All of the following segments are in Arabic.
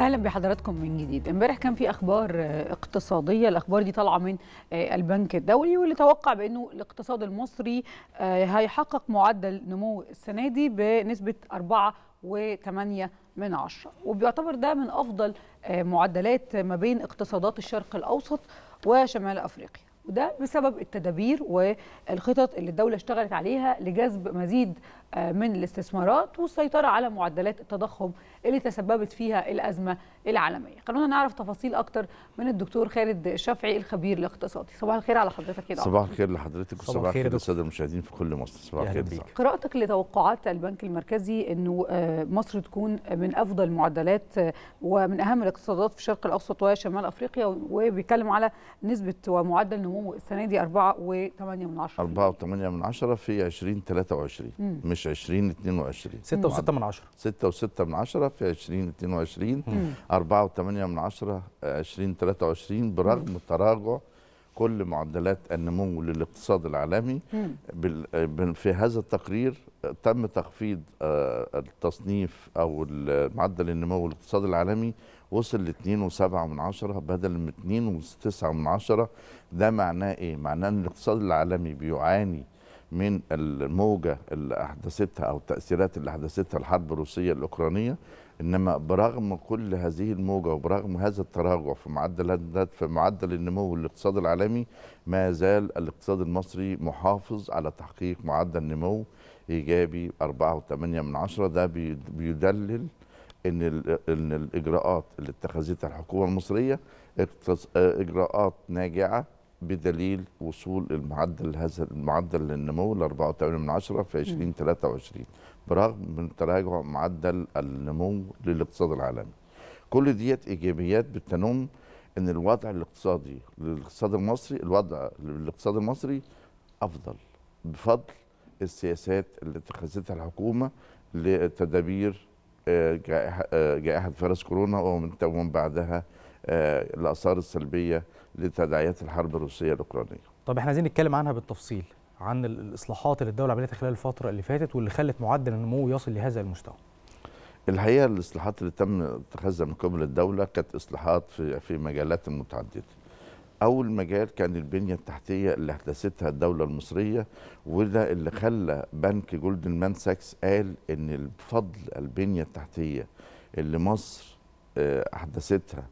اهلا بحضراتكم من جديد امبارح كان في اخبار آه، اقتصاديه الاخبار دي طالعه من آه، البنك الدولي واللي توقع بانه الاقتصاد المصري آه، هيحقق معدل نمو السنه دي بنسبه 4.8 من عشرة وبيعتبر ده من افضل معدلات ما بين اقتصادات الشرق الاوسط وشمال افريقيا وده بسبب التدابير والخطط اللي الدولة اشتغلت عليها لجذب مزيد من الاستثمارات والسيطرة على معدلات التضخم اللي تسببت فيها الأزمة العالمية خلونا نعرف تفاصيل أكتر من الدكتور خالد الشافعي الخبير الاقتصادي صباح الخير على حضرتك يا دكتور صباح الخير لحضرتك وصباح الخير للسادة المشاهدين في كل مصر صباح الخير قراءتك لتوقعات البنك المركزي أنه آه، مصر تكون من أفضل معدلات آه، ومن أهم الاقتصادات في الشرق الأوسط وشمال أفريقيا وبيتكلم على نسبة ومعدل نمو السنة دي 4.8 4.8 في 2023 مش مش 2022 6 و6 من 10 6 و6 من 10 في 2022 4 و8 من 10 2023 برغم مم. تراجع كل معدلات النمو للاقتصاد العالمي في هذا التقرير تم تخفيض آه، التصنيف او معدل النمو الاقتصادي العالمي وصل ل 2.7 من عشرة بدل من 2.9 من عشرة ده معناه ايه؟ معناه ان الاقتصاد العالمي بيعاني من الموجة اللي أحدثتها أو التأثيرات اللي أحدثتها الحرب الروسية الأوكرانية إنما برغم كل هذه الموجة وبرغم هذا التراجع في معدل في معدل النمو الاقتصاد العالمي ما زال الاقتصاد المصري محافظ على تحقيق معدل نمو إيجابي 4.8 من عشرة ده بيدلل ان ان الاجراءات اللي اتخذتها الحكومه المصريه اجراءات ناجعه بدليل وصول المعدل هذا المعدل للنمو ل 4.8 من 10 في 2023 برغم من تراجع معدل النمو للاقتصاد العالمي. كل ديت ايجابيات بتنم ان الوضع الاقتصادي للاقتصاد المصري الوضع للاقتصاد المصري افضل بفضل السياسات اللي اتخذتها الحكومه لتدابير آه، آه، جائحه فيروس كورونا ومن بعدها آه، الاثار السلبيه لتداعيات الحرب الروسيه الاوكرانيه. طب احنا عايزين نتكلم عنها بالتفصيل عن الاصلاحات اللي الدوله عملتها خلال الفتره اللي فاتت واللي خلت معدل النمو يصل لهذا المستوى. الحقيقه الاصلاحات اللي تم اتخاذها من قبل الدوله كانت اصلاحات في في مجالات متعدده. أول مجال كان البنية التحتية اللي أحدثتها الدولة المصرية وده اللي خلى بنك جولدن مان ساكس قال إن بفضل البنية التحتية اللي مصر آه، أحدثتها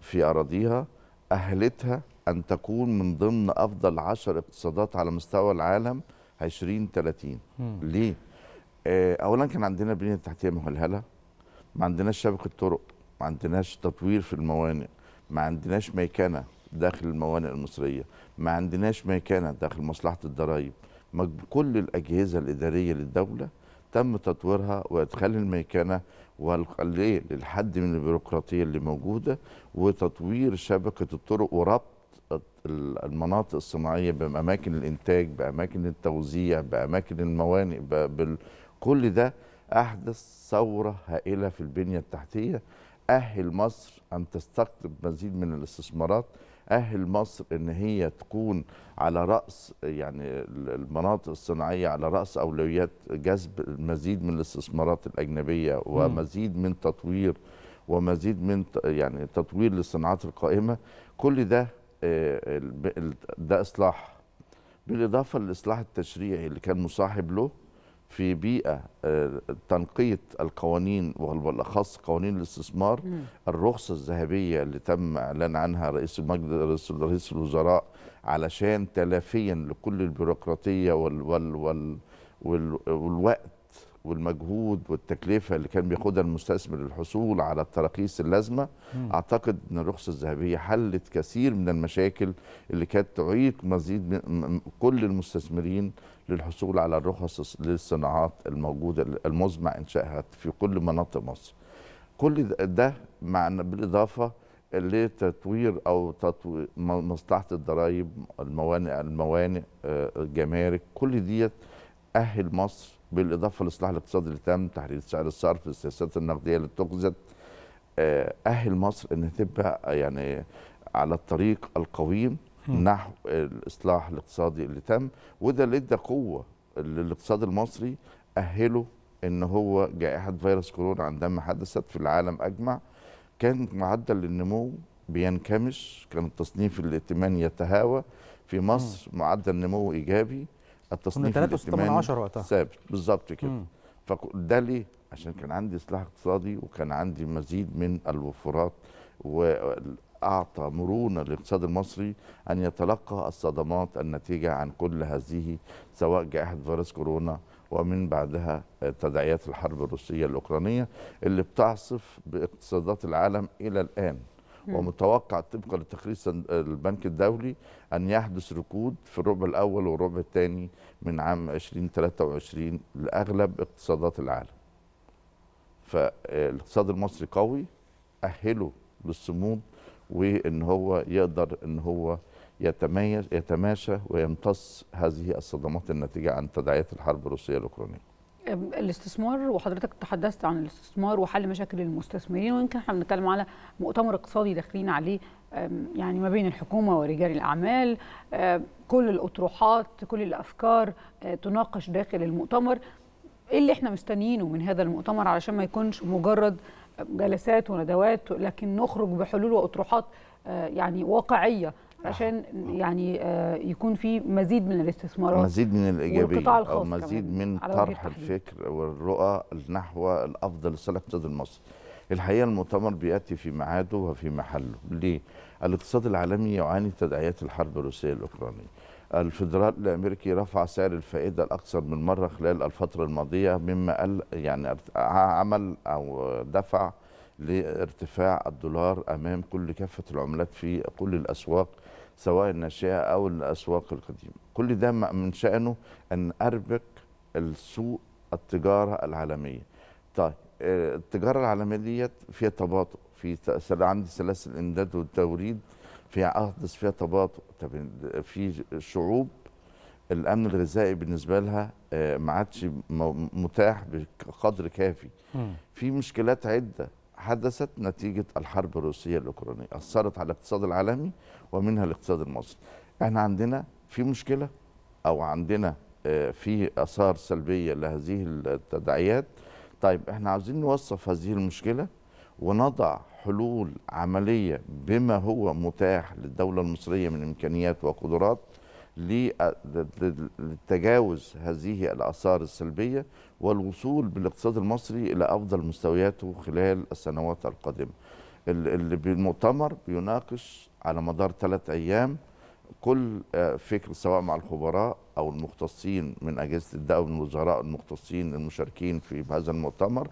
في أراضيها أهلتها أن تكون من ضمن أفضل عشر اقتصادات على مستوى العالم 2030 مم. ليه؟ آه، أولا كان عندنا بنية تحتية مهلهلة ما عندناش شبكة طرق ما عندناش تطوير في الموانئ ما عندناش ميكنة داخل الموانئ المصرية ما عندناش ميكنة داخل مصلحة الضرائب كل الأجهزة الإدارية للدولة تم تطويرها وإدخال الميكنة والقليل للحد من البيروقراطيه اللي موجوده وتطوير شبكه الطرق وربط المناطق الصناعيه باماكن الانتاج باماكن التوزيع باماكن الموانئ بكل كل ده احدث ثوره هائله في البنيه التحتيه اهل مصر ان تستقطب مزيد من الاستثمارات اهل مصر ان هي تكون على راس يعني المناطق الصناعيه على راس اولويات جذب المزيد من الاستثمارات الاجنبيه ومزيد من تطوير ومزيد من يعني تطوير للصناعات القائمه كل ده آه، ده اصلاح بالاضافه للاصلاح التشريعي اللي كان مصاحب له في بيئه آه، تنقيه القوانين وبالاخص قوانين الاستثمار الرخصه الذهبيه اللي تم اعلان عنها رئيس المجلس رئيس الوزراء علشان تلافيا لكل البيروقراطيه وال وال وال والوقت والمجهود والتكلفه اللي كان بياخدها المستثمر للحصول على التراخيص اللازمه م. اعتقد ان الرخصه الذهبيه حلت كثير من المشاكل اللي كانت تعيق مزيد من كل المستثمرين للحصول على الرخص للصناعات الموجوده المزمع انشائها في كل مناطق مصر. كل ده مع بالاضافه لتطوير او تطوير مصلحه الضرائب الموانئ الموانئ آه، الجمارك كل ديت أهل مصر بالإضافة لإصلاح الاقتصاد اللي تم تحرير سعر الصرف السياسات النقدية اللي اتخذت آه، أهل مصر إن تبقى يعني على الطريق القويم نحو الإصلاح الاقتصادي اللي تم وده اللي ادى قوة للاقتصاد المصري أهله إن هو جائحة فيروس كورونا عندما حدثت في العالم أجمع كان معدل النمو بينكمش كان التصنيف الائتماني يتهاوى في مصر معدل نمو إيجابي التصنيف كنا 3.6 وقتها ثابت بالظبط كده فده ليه؟ عشان كان عندي اصلاح اقتصادي وكان عندي مزيد من الوفرات واعطى مرونه للاقتصاد المصري ان يتلقى الصدمات الناتجه عن كل هذه سواء جائحه فيروس كورونا ومن بعدها آه، تداعيات الحرب الروسيه الاوكرانيه اللي بتعصف باقتصادات العالم الى الان ومتوقع طبقا لتقرير البنك الدولي ان يحدث ركود في الربع الاول والربع الثاني من عام 2023 لاغلب اقتصادات العالم. فالاقتصاد المصري قوي اهله للصمود وان هو يقدر ان هو يتميز يتماشى ويمتص هذه الصدمات الناتجه عن تداعيات الحرب الروسيه الاوكرانيه. الاستثمار وحضرتك تحدثت عن الاستثمار وحل مشاكل المستثمرين ويمكن احنا بنتكلم على مؤتمر اقتصادي داخلين عليه يعني ما بين الحكومه ورجال الاعمال كل الاطروحات كل الافكار آه، تناقش داخل المؤتمر ايه اللي احنا مستنيينه من هذا المؤتمر علشان ما يكونش مجرد جلسات وندوات لكن نخرج بحلول واطروحات آه، يعني واقعيه عشان يعني آه، يكون في مزيد من الاستثمارات مزيد من الايجابيه او مزيد من طرح الفكر والرؤى نحو الافضل لصالح الاقتصاد المصري الحقيقه المؤتمر بياتي في ميعاده وفي محله ليه الاقتصاد العالمي يعاني تداعيات الحرب الروسيه الاوكرانيه الفدرال الامريكي رفع سعر الفائده الاكثر من مره خلال الفتره الماضيه مما قال يعني عمل او دفع لارتفاع الدولار امام كل كافه العملات في كل الاسواق سواء الناشئه او الاسواق القديمه كل ده من شانه ان اربك السوق التجاره العالميه طيب آه، التجاره العالميه ديت فيها تباطؤ في عندي سلاسل الامداد والتوريد فيها احدث فيها تباطؤ في شعوب الامن الغذائي بالنسبه لها آه، ما عادش متاح بقدر كافي في مشكلات عده حدثت نتيجة الحرب الروسية الأوكرانية أثرت على الاقتصاد العالمي ومنها الاقتصاد المصري احنا عندنا في مشكلة أو عندنا آه، في آثار سلبية لهذه التداعيات طيب احنا عاوزين نوصف هذه المشكلة ونضع حلول عملية بما هو متاح للدولة المصرية من إمكانيات وقدرات لتجاوز هذه الآثار السلبية والوصول بالاقتصاد المصري إلى أفضل مستوياته خلال السنوات القادمة اللي بالمؤتمر بيناقش على مدار ثلاث أيام كل آه، فكر سواء مع الخبراء او المختصين من اجهزه الدوله والوزراء المختصين المشاركين في هذا المؤتمر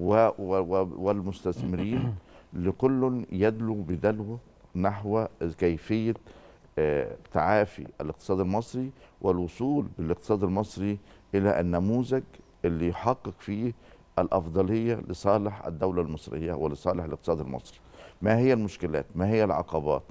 و و والمستثمرين لكل يدلو بدلو نحو كيفيه تعافي الاقتصاد المصري والوصول بالاقتصاد المصري الى النموذج اللي يحقق فيه الافضليه لصالح الدوله المصريه ولصالح الاقتصاد المصري. ما هي المشكلات؟ ما هي العقبات؟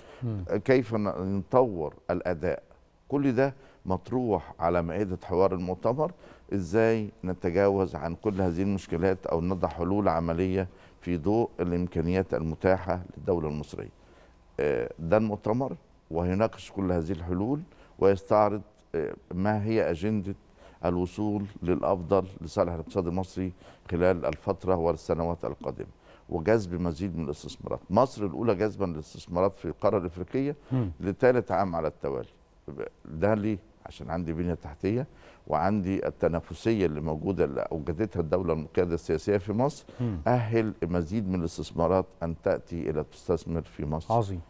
كيف نطور الاداء؟ كل ده مطروح على مائده حوار المؤتمر ازاي نتجاوز عن كل هذه المشكلات او نضع حلول عمليه في ضوء الامكانيات المتاحه للدوله المصريه. آه، ده المؤتمر ويناقش كل هذه الحلول ويستعرض آه، ما هي أجندة الوصول للأفضل لصالح الاقتصاد المصري خلال الفترة والسنوات القادمة وجذب مزيد من الاستثمارات مصر الأولى جذبا للاستثمارات في القارة الإفريقية لثالث عام على التوالي ده ليه؟ عشان عندي بنية تحتية وعندي التنافسية اللي موجودة اللي أوجدتها الدولة القيادة السياسية في مصر أهل مزيد من الاستثمارات أن تأتي إلى تستثمر في مصر عظيم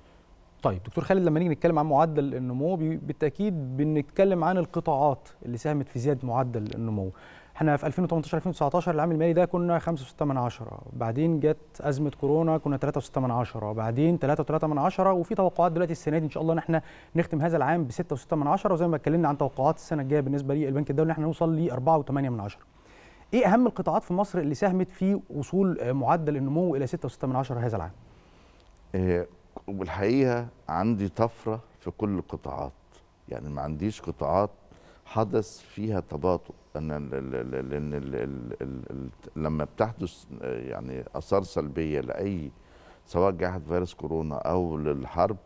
طيب دكتور خالد لما نيجي نتكلم عن معدل النمو بالتاكيد بنتكلم عن القطاعات اللي ساهمت في زياده معدل النمو احنا في 2018 2019 العام المالي ده كنا 5.6 بعدين جت ازمه كورونا كنا 3.6 بعدين 3.3 وفي توقعات دلوقتي السنه دي ان شاء الله ان احنا نختم هذا العام ب 6.6 وزي ما اتكلمنا عن توقعات السنه الجايه بالنسبه للبنك الدولي ان احنا نوصل ل 4.8 ايه اهم القطاعات في مصر اللي ساهمت في وصول آه، معدل النمو الى 6.6 هذا العام؟ آه، والحقيقه عندي طفره في كل القطاعات يعني ما عنديش قطاعات حدث فيها تباطؤ ان لان لما بتحدث يعني اثار سلبيه لاي سواء جائحه فيروس كورونا او للحرب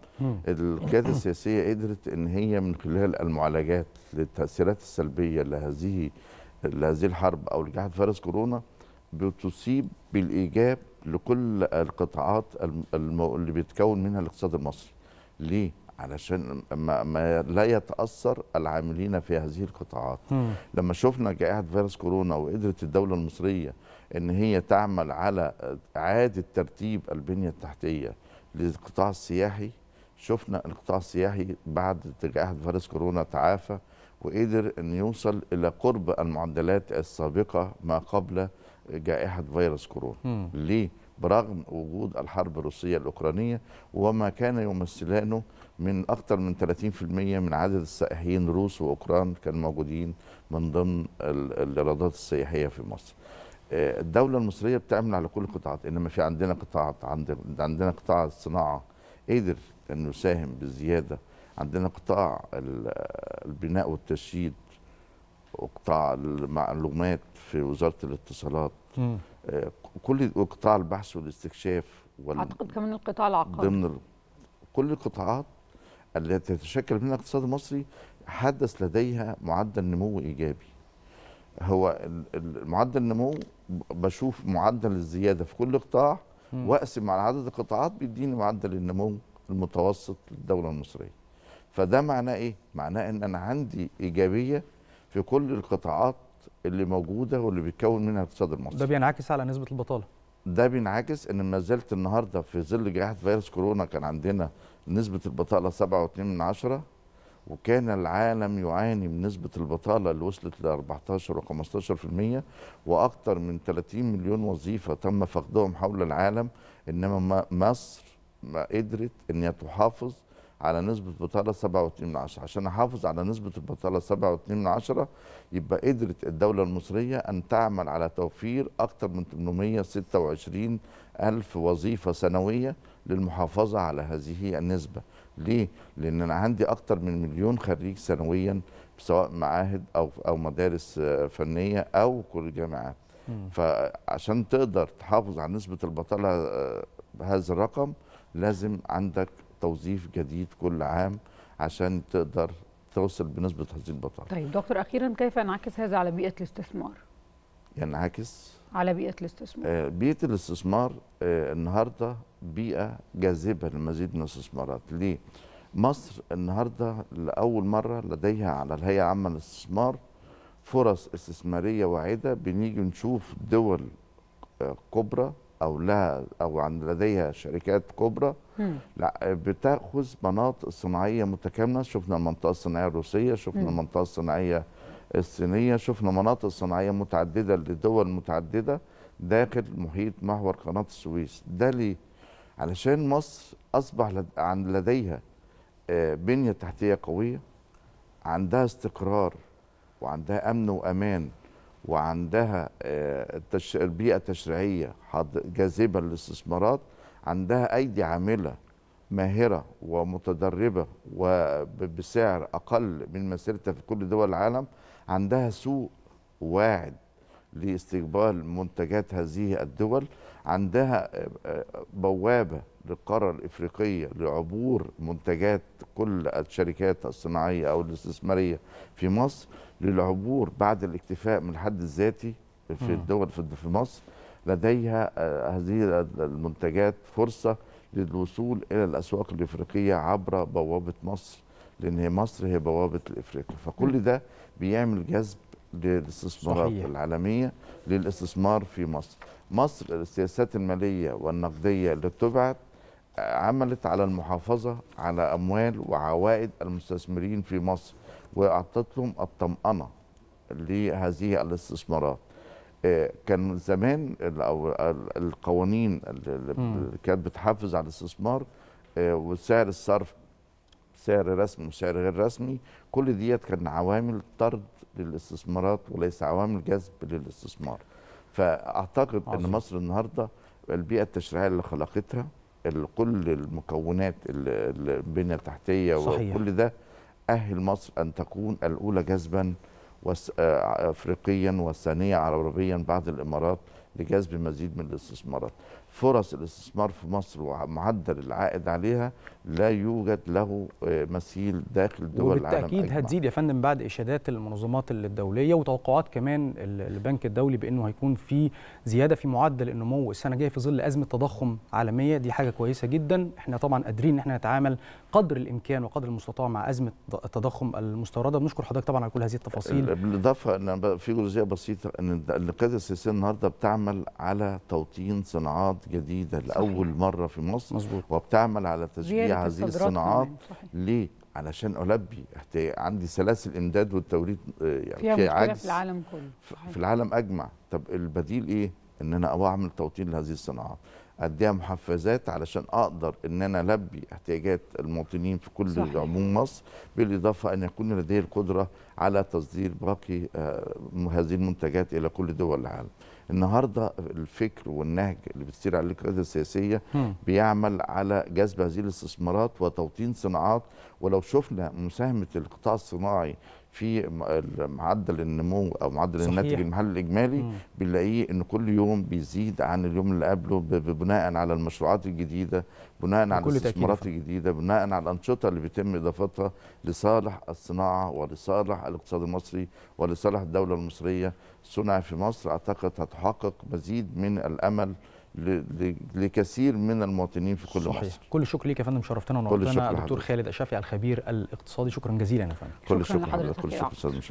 القياده السياسيه قدرت ان هي من خلال المعالجات للتاثيرات السلبيه لهذه لهذه الحرب او لجائحه فيروس كورونا بتصيب بالايجاب لكل القطاعات اللي بيتكون منها الاقتصاد المصري ليه علشان ما, ما لا يتاثر العاملين في هذه القطاعات م. لما شفنا جائحه فيروس كورونا وقدرت الدوله المصريه ان هي تعمل على اعاده ترتيب البنيه التحتيه للقطاع السياحي شفنا القطاع السياحي بعد جائحه فيروس كورونا تعافى وقدر ان يوصل الى قرب المعدلات السابقه ما قبل جائحه فيروس كورونا م. ليه برغم وجود الحرب الروسيه الاوكرانيه وما كان يمثلانه من اكثر من 30% من عدد السائحين روس واوكران كانوا موجودين من ضمن الايرادات السياحيه في مصر آه، الدوله المصريه بتعمل على كل القطاعات انما في عندنا قطاعات عندنا قطاع الصناعه قدر انه يساهم بزياده عندنا قطاع البناء والتشييد قطاع المعلومات في وزاره الاتصالات آه، كل قطاع البحث والاستكشاف وال... اعتقد كمان القطاع العقاري ضمن كل القطاعات التي تتشكل منها الاقتصاد المصري حدث لديها معدل نمو ايجابي هو معدل النمو بشوف معدل الزياده في كل قطاع واقسم على عدد القطاعات بيديني معدل النمو المتوسط للدوله المصريه فده معناه ايه معناه ان انا عندي ايجابيه في كل القطاعات اللي موجوده واللي بيتكون منها الاقتصاد المصري ده بينعكس على نسبه البطاله ده بينعكس ان ما زلت النهارده في ظل جائحه فيروس كورونا كان عندنا نسبه البطاله 7.2 من عشرة وكان العالم يعاني من نسبة البطالة اللي وصلت ل 14 و 15% وأكثر من 30 مليون وظيفة تم فقدهم حول العالم إنما مصر ما قدرت إن تحافظ على نسبة بطالة 7.2 عشان أحافظ على نسبة البطالة 7.2 يبقى قدرت الدولة المصرية أن تعمل على توفير أكثر من 826 ألف وظيفة سنوية للمحافظة على هذه النسبة ليه؟ لأن أنا عندي أكثر من مليون خريج سنويا سواء معاهد أو أو مدارس فنية أو كل جامعات فعشان تقدر تحافظ على نسبة البطالة آه، بهذا الرقم لازم عندك توظيف جديد كل عام عشان تقدر توصل بنسبه هذه البطاله. طيب دكتور اخيرا كيف ينعكس هذا على بيئه الاستثمار؟ ينعكس على بيئه الاستثمار آه بيئه الاستثمار آه النهارده بيئه جاذبه للمزيد من الاستثمارات ليه؟ مصر النهارده لاول مره لديها على الهيئه العامه للاستثمار فرص استثماريه واعده بنيجي نشوف دول آه، كبرى او لها او عن لديها شركات كبرى لا بتاخذ مناطق صناعيه متكامله شفنا المنطقه الصناعيه الروسيه شفنا المنطقه الصناعيه الصينيه شفنا مناطق صناعيه متعدده لدول متعدده داخل محيط محور قناه السويس ده ليه علشان مصر اصبح عند عن لديها آه، بنيه تحتيه قويه عندها استقرار وعندها امن وامان وعندها آه، البيئه التشريعيه جاذبه للاستثمارات عندها ايدي عامله ماهره ومتدربه وبسعر اقل من مسيرتها في كل دول العالم عندها سوق واعد لاستقبال منتجات هذه الدول عندها آه، آه، بوابة للقارة الإفريقية لعبور منتجات كل الشركات الصناعية أو الاستثمارية في مصر للعبور بعد الاكتفاء من الحد الذاتي في الدول في مصر لديها آه، هذه المنتجات فرصة للوصول إلى الأسواق الإفريقية عبر بوابة مصر لأن مصر هي بوابة الإفريقيا فكل ده بيعمل جذب للاستثمارات العالمية للاستثمار في مصر مصر السياسات المالية والنقدية اللي اتبعت عملت على المحافظة على أموال وعوائد المستثمرين في مصر وأعطت لهم الطمأنة لهذه الاستثمارات آه، كان زمان أو القوانين اللي كانت بتحافظ على الاستثمار آه، وسعر الصرف سعر رسمي وسعر غير رسمي كل ديت كان عوامل طرد للاستثمارات وليس عوامل جذب للاستثمار فاعتقد عزيز. ان مصر النهارده البيئه التشريعيه اللي خلقتها كل المكونات البنيه التحتيه صحيح. وكل ده اهل مصر ان تكون الاولى جذبا آه، افريقيا والثانيه عربيا بعد الامارات لجذب مزيد من الاستثمارات فرص الاستثمار في مصر ومعدل العائد عليها لا يوجد له آه، مثيل داخل دول العالم وبالتأكيد هتزيد يا فندم بعد إشادات المنظمات الدولية وتوقعات كمان البنك الدولي بأنه هيكون في زيادة في معدل النمو السنة الجاية في ظل أزمة تضخم عالمية دي حاجة كويسة جدا احنا طبعا قادرين ان احنا نتعامل قدر الإمكان وقدر المستطاع مع أزمة التضخم المستوردة بنشكر حضرتك طبعا على كل هذه التفاصيل بالإضافة أن في جزئية بسيطة أن القيادة السياسية النهاردة بتعمل على توطين صناعات جديده لاول مره في مصر مزبوط. وبتعمل على تشجيع هذه الصناعات ليه علشان ألبي عندي سلاسل إمداد والتوريد آه، يعني في عجز في العالم كله في العالم أجمع طب البديل إيه؟ إن أنا أعمل توطين لهذه الصناعات اديها محفزات علشان اقدر ان انا البي احتياجات المواطنين في كل صحيح. عموم مصر بالاضافه ان يكون لديه القدره على تصدير باقي آه، هذه المنتجات الى كل دول العالم. النهارده الفكر والنهج اللي بتسير عليه القياده السياسيه بيعمل على جذب هذه الاستثمارات وتوطين صناعات ولو شفنا مساهمه القطاع الصناعي في معدل النمو او معدل صحيح. الناتج المحلي الاجمالي بنلاقيه ان كل يوم بيزيد عن اليوم اللي قبله بناء على المشروعات الجديده بناء على الاستثمارات الجديده بناء على الانشطه اللي بيتم اضافتها لصالح الصناعه ولصالح الاقتصاد المصري ولصالح الدوله المصريه صنع في مصر اعتقد هتحقق مزيد من الامل لكثير من المواطنين في كل صحيح. مصر كل الشكر ليك يا فندم شرفتنا ونورتنا دكتور حضرتك. خالد الشافعي الخبير الاقتصادي شكرا جزيلا يا فندم كل الشكر لحضرتك كل شكر استاذ